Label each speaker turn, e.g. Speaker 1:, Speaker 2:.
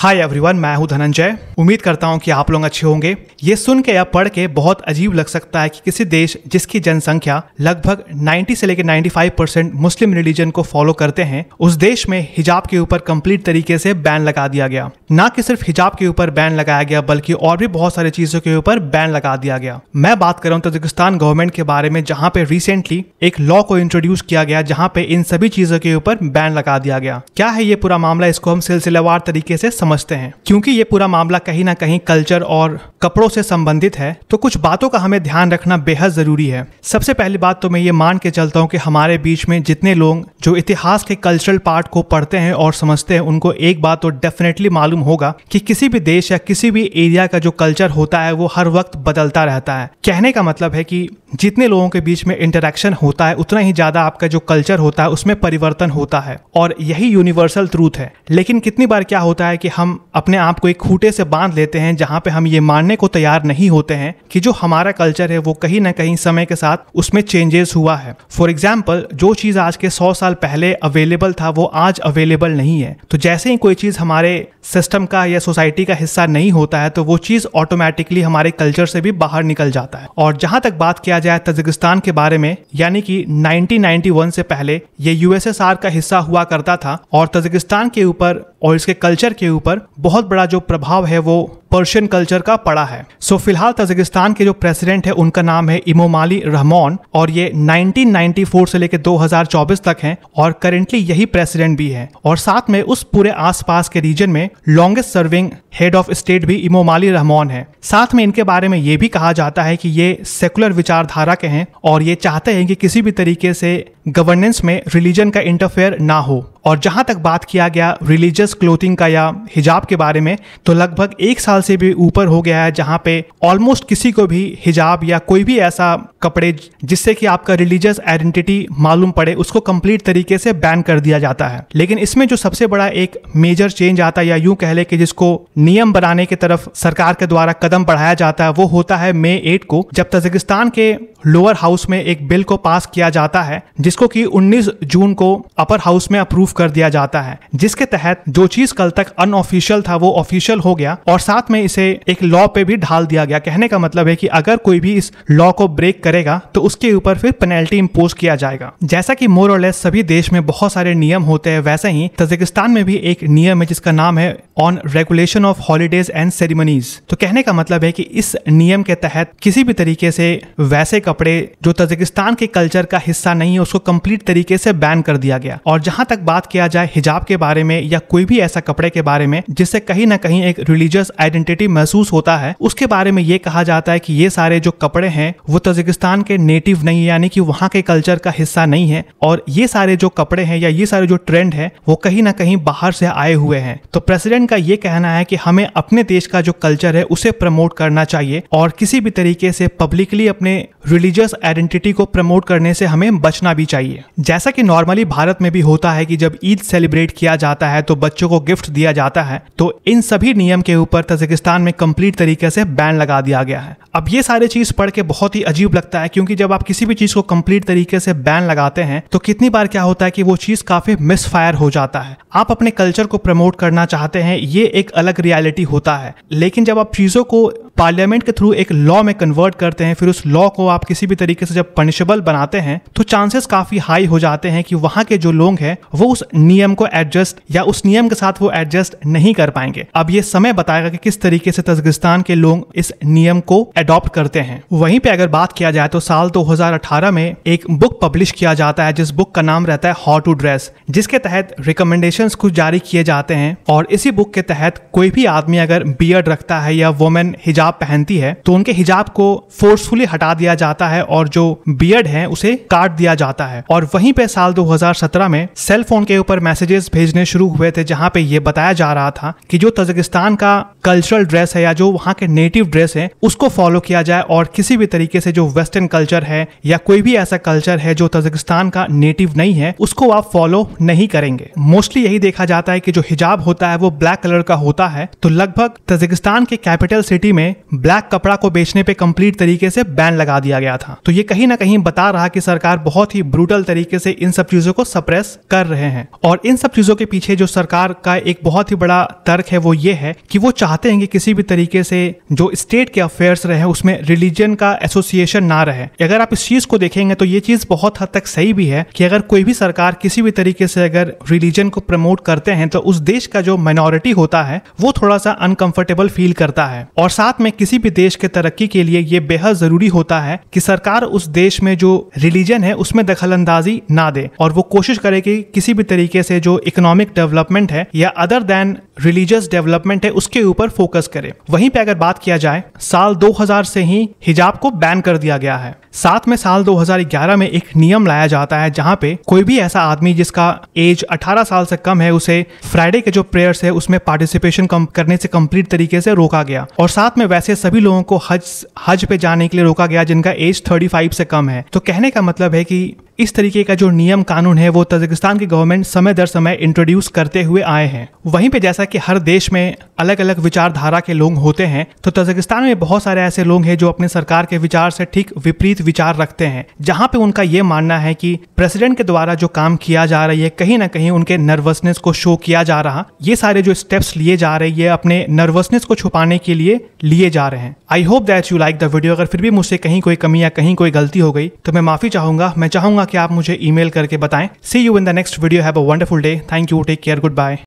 Speaker 1: hi everyone मैं हूं धनंजय उम्मीद करता हूं कि आप लोग अच्छे होंगे ये सुन के या पढ़ के बहुत अजीब लग सकता है कि किसी देश जिसकी जनसंख्या लगभग 90 से लेकर 95 परसेंट मुस्लिम रिलीजन को फॉलो करते हैं उस देश में हिजाब के ऊपर कंप्लीट तरीके से बैन लगा दिया गया न कि सिर्फ हिजाब के ऊपर बैन लगाया गया बल्कि और भी बहुत सारी चीजों के ऊपर बैन लगा दिया गया मैं बात कर रहा हूँ तजिकिस्तान गवर्नमेंट के बारे में जहाँ पे रिसेंटली एक लॉ को इंट्रोड्यूस किया गया जहाँ पे इन सभी चीजों के ऊपर बैन लगा दिया गया क्या है ये पूरा मामला इसको हम सिलसिलेवार तरीके से समझ समझते हैं क्योंकि ये पूरा मामला कहीं ना कहीं कल्चर और कपड़ों से संबंधित है तो कुछ बातों का हमें ध्यान रखना बेहद ज़रूरी है सबसे पहली बात तो मैं ये मान के चलता हूँ कि हमारे बीच में जितने लोग जो इतिहास के कल्चरल पार्ट को पढ़ते हैं और समझते हैं उनको एक बात तो डेफिनेटली मालूम होगा कि किसी भी देश या किसी भी एरिया का जो कल्चर होता है वो हर वक्त बदलता रहता है कहने का मतलब है कि जितने लोगों के बीच में इंटरेक्शन होता है उतना ही ज़्यादा आपका जो कल्चर होता है उसमें परिवर्तन होता है और यही यूनिवर्सल ट्रूथ है लेकिन कितनी बार क्या होता है कि हम अपने आप को एक खूटे से बांध लेते हैं जहाँ पे हम ये मानने को तैयार नहीं होते हैं कि जो हमारा कल्चर है वो कहीं ना कहीं समय के साथ उसमें चेंजेस हुआ है फॉर एग्जाम्पल जो चीज़ आज के सौ साल पहले अवेलेबल था वो आज अवेलेबल नहीं है तो जैसे ही कोई चीज़ हमारे सिस्टम का या सोसाइटी का हिस्सा नहीं होता है तो वो चीज़ ऑटोमेटिकली हमारे कल्चर से भी बाहर निकल जाता है और जहाँ तक बात किया जाए तजिकिस्तान के बारे में यानी कि 1991 से पहले ये यूएसएसआर का हिस्सा हुआ करता था और तजिकिस्तान के ऊपर और इसके कल्चर के ऊपर बहुत बड़ा जो प्रभाव है वो पर्शियन कल्चर का पड़ा है सो so, फिलहाल तजिकिस्तान के जो प्रेसिडेंट है उनका नाम है इमोमाली रहमान और ये 1994 से लेकर 2024 तक हैं और करेंटली यही प्रेसिडेंट भी है और साथ में उस पूरे आसपास के रीजन में longest serving head of state भी इमोमाली रहमान है साथ में इनके बारे में ये भी कहा जाता है कि ये सेकुलर विचारधारा के हैं और ये चाहते हैं कि किसी भी तरीके से गवर्नेंस में रिलीजन का इंटरफेयर ना हो और जहां तक बात किया गया रिलीजियस क्लोथिंग का या हिजाब के बारे में तो लगभग एक साल साल से भी ऊपर हो गया है जहाँ पे ऑलमोस्ट किसी को भी हिजाब या कोई भी ऐसा कपड़े जिससे कि आपका रिलीजियस आइडेंटिटी मालूम पड़े उसको कंप्लीट तरीके से बैन कर दिया जाता है लेकिन इसमें जो सबसे बड़ा एक मेजर चेंज आता है या यूं कह ले कि जिसको नियम बनाने की तरफ सरकार के द्वारा कदम बढ़ाया जाता है वो होता है मे एट को जब तजिकिस्तान के लोअर हाउस में एक बिल को पास किया जाता है जिसको कि 19 जून को अपर हाउस में अप्रूव कर दिया जाता है जिसके तहत जो चीज कल तक अनऑफिशियल था वो ऑफिशियल हो गया और साथ में इसे एक लॉ पे भी ढाल दिया गया कहने का मतलब है कि अगर कोई भी इस लॉ को ब्रेक करेगा तो उसके ऊपर फिर पेनल्टी इम्पोज किया जाएगा जैसा की मोर और लेस सभी देश में बहुत सारे नियम होते हैं वैसे ही तजिकिस्तान में भी एक नियम है जिसका नाम है on regulation of holidays and ceremonies तो कहने का मतलब है कि इस नियम के तहत किसी भी तरीके से वैसे कपड़े जो तजिकिस्तान के कल्चर का हिस्सा नहीं है उसको कंप्लीट तरीके से बैन कर दिया गया और जहां तक बात किया जाए हिजाब के बारे में या कोई भी ऐसा कपड़े के बारे में जिससे कहीं ना कहीं एक रिलीजियस आइडेंटिटी आइडेंटिटी महसूस होता है उसके बारे में ये कहा जाता है कि ये सारे जो कपड़े हैं वो तजिकिस्तान के नेटिव नहीं है यानी कि वहाँ के कल्चर का हिस्सा नहीं है और ये सारे जो कपड़े हैं या ये सारे जो ट्रेंड है वो कहीं ना कहीं बाहर से आए हुए हैं तो प्रेसिडेंट का ये कहना है कि हमें अपने देश का जो कल्चर है उसे प्रमोट करना चाहिए और किसी भी तरीके से पब्लिकली अपने रिलीजियस आइडेंटिटी को प्रमोट करने से हमें बचना भी चाहिए जैसा कि नॉर्मली भारत में भी होता है कि जब ईद सेलिब्रेट किया जाता है तो बच्चों को गिफ्ट दिया जाता है तो इन सभी नियम के ऊपर तर्किस्तान में कंप्लीट तरीके से बैन लगा दिया गया है अब ये सारी चीज़ पढ़ के बहुत ही अजीब लगता है क्योंकि जब आप किसी भी चीज़ को कंप्लीट तरीके से बैन लगाते हैं तो कितनी बार क्या होता है कि वो चीज़ काफ़ी मिस फायर हो जाता है आप अपने कल्चर को प्रमोट करना चाहते हैं ये एक अलग रियलिटी होता है लेकिन जब आप चीज़ों को पार्लियामेंट के थ्रू एक लॉ में कन्वर्ट करते हैं फिर उस लॉ को आप किसी भी तरीके से जब पनिशेबल बनाते हैं तो चांसेस काफी हाई हो जाते हैं कि वहां के जो लोग हैं वो उस नियम को एडजस्ट या उस नियम के साथ वो एडजस्ट नहीं कर पाएंगे अब ये समय बताएगा कि किस तरीके से तजगिस्तान के लोग इस नियम को एडॉप्ट करते हैं वहीं पे अगर बात किया जाए तो साल दो में एक बुक पब्लिश किया जाता है जिस बुक का नाम रहता है हाउ टू ड्रेस जिसके तहत रिकमेंडेशन कुछ जारी किए जाते हैं और इसी बुक के तहत कोई भी आदमी अगर बियड रखता है या वोमेन हिजाब हिजाब पहनती है तो उनके हिजाब को फोर्सफुली हटा दिया जाता है और जो बियड है उसे काट दिया जाता है और वहीं पे साल 2017 में सेल फोन के ऊपर मैसेजेस भेजने शुरू हुए थे जहां पे ये बताया जा रहा था कि जो तजकिस्तान का कल्चरल ड्रेस है या जो वहाँ के नेटिव ड्रेस है उसको फॉलो किया जाए और किसी भी तरीके से जो वेस्टर्न कल्चर है या कोई भी ऐसा कल्चर है जो तजिकिस्तान का नेटिव नहीं है उसको आप फॉलो नहीं करेंगे मोस्टली यही देखा जाता है कि जो हिजाब होता है वो ब्लैक कलर का होता है तो लगभग तजिकिस्तान के कैपिटल सिटी में ब्लैक कपड़ा को बेचने पे कंप्लीट तरीके से बैन लगा दिया गया था तो ये कहीं ना कहीं बता रहा कि सरकार बहुत ही ब्रूटल तरीके से इन सब चीजों को सप्रेस कर रहे हैं और इन सब चीजों के पीछे जो सरकार का एक बहुत ही बड़ा तर्क है वो ये है कि वो चाह चाहते हैं कि किसी भी तरीके से जो स्टेट के अफेयर्स रहे उसमें रिलीजन का एसोसिएशन ना रहे अगर आप इस चीज को देखेंगे तो ये चीज बहुत हद तक सही भी है कि अगर कोई भी सरकार किसी भी तरीके से अगर रिलीजन को प्रमोट करते हैं तो उस देश का जो माइनॉरिटी होता है वो थोड़ा सा अनकंफर्टेबल फील करता है और साथ में किसी भी देश के तरक्की के लिए ये बेहद जरूरी होता है कि सरकार उस देश में जो रिलीजन है उसमें दखल अंदाजी ना दे और वो कोशिश करे कि किसी भी तरीके से जो इकोनॉमिक डेवलपमेंट है या अदर देन रिलीजियस डेवलपमेंट है उसके ऊपर ऊपर फोकस करें वहीं पे अगर बात किया जाए साल 2000 से ही हिजाब को बैन कर दिया गया है साथ में साल 2011 में एक नियम लाया जाता है जहां पे कोई भी ऐसा आदमी जिसका एज 18 साल से कम है उसे फ्राइडे के जो प्रेयर्स है उसमें पार्टिसिपेशन कम करने से कंप्लीट तरीके से रोका गया और साथ में वैसे सभी लोगों को हज हज पे जाने के लिए रोका गया जिनका एज 35 से कम है तो कहने का मतलब है कि इस तरीके का जो नियम कानून है वो तजिकिस्तान की गवर्नमेंट समय दर समय इंट्रोड्यूस करते हुए आए हैं वहीं पे जैसा कि हर देश में अलग अलग विचारधारा के लोग होते हैं तो तजिकिस्तान में बहुत सारे ऐसे लोग हैं जो अपने सरकार के विचार से ठीक विपरीत विपरीत विचार रखते हैं जहां पे उनका ये मानना है कि प्रेसिडेंट के द्वारा जो काम किया जा रही है कहीं ना कहीं उनके नर्वसनेस को शो किया जा रहा ये सारे जो स्टेप्स लिए जा रही है अपने नर्वसनेस को छुपाने के लिए लिए जा रहे हैं I hope that you like the video अगर फिर भी मुझसे कहीं कोई कमी या कहीं कोई गलती हो गई तो मैं माफी चाहूंगा मैं चाहूंगा कि आप मुझे ईमेल करके बताएं see you in the next video have a wonderful day thank you take care good bye